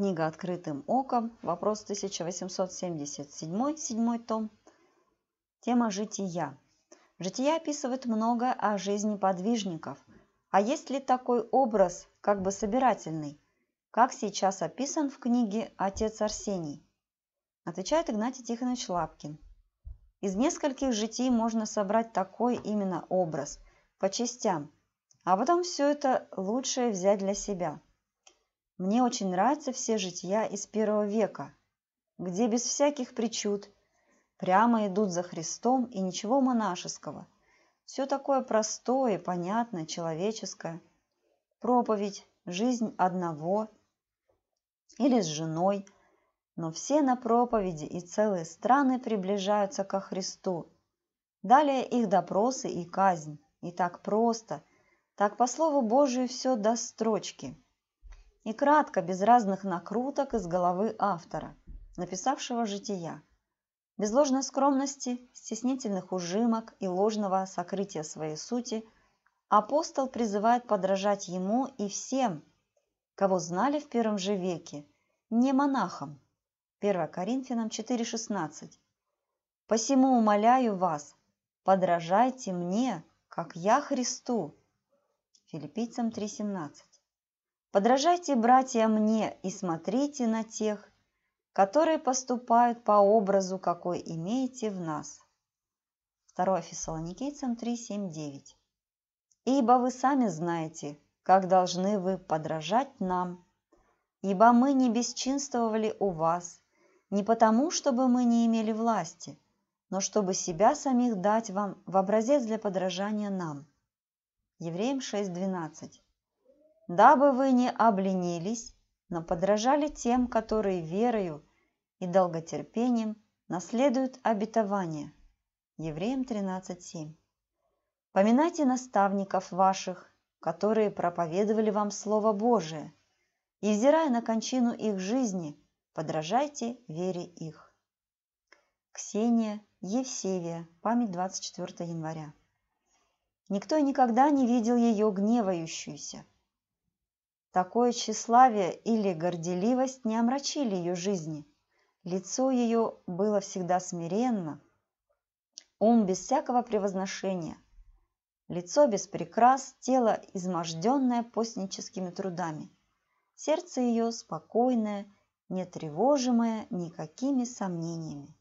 Книга «Открытым оком», вопрос 1877, 7 том. Тема «Жития». Жития описывает многое о жизни подвижников. А есть ли такой образ, как бы собирательный, как сейчас описан в книге «Отец Арсений»? Отвечает Игнатий Тихонович Лапкин. Из нескольких житий можно собрать такой именно образ, по частям, а потом все это лучшее взять для себя – мне очень нравятся все жития из первого века, где без всяких причуд прямо идут за Христом и ничего монашеского. Все такое простое, понятное, человеческое. Проповедь, жизнь одного или с женой. Но все на проповеди и целые страны приближаются ко Христу. Далее их допросы и казнь. И так просто, так по Слову Божию все до строчки – и кратко, без разных накруток из головы автора, написавшего «Жития», без ложной скромности, стеснительных ужимок и ложного сокрытия своей сути, апостол призывает подражать ему и всем, кого знали в первом же веке, не монахам. 1 Коринфянам 4,16. «Посему умоляю вас, подражайте мне, как я Христу». Филиппийцам 3,17. Подражайте, братья, мне и смотрите на тех, которые поступают по образу, какой имеете в нас. 2 Фессалоникийцам 3:7-9. Ибо вы сами знаете, как должны вы подражать нам, ибо мы не бесчинствовали у вас, не потому, чтобы мы не имели власти, но чтобы себя самих дать вам в образец для подражания нам. Евреям 6.12 дабы вы не обленились, но подражали тем, которые верою и долготерпением наследуют обетование. Евреям 13.7. Поминайте наставников ваших, которые проповедовали вам Слово Божие, и, взирая на кончину их жизни, подражайте вере их. Ксения Евсевия, память 24 января. Никто никогда не видел ее гневающуюся – Такое тщеславие или горделивость не омрачили ее жизни. Лицо ее было всегда смиренно, ум без всякого превозношения, лицо без прикрас, тело изможденное постническими трудами, сердце ее спокойное, нетревожимое никакими сомнениями.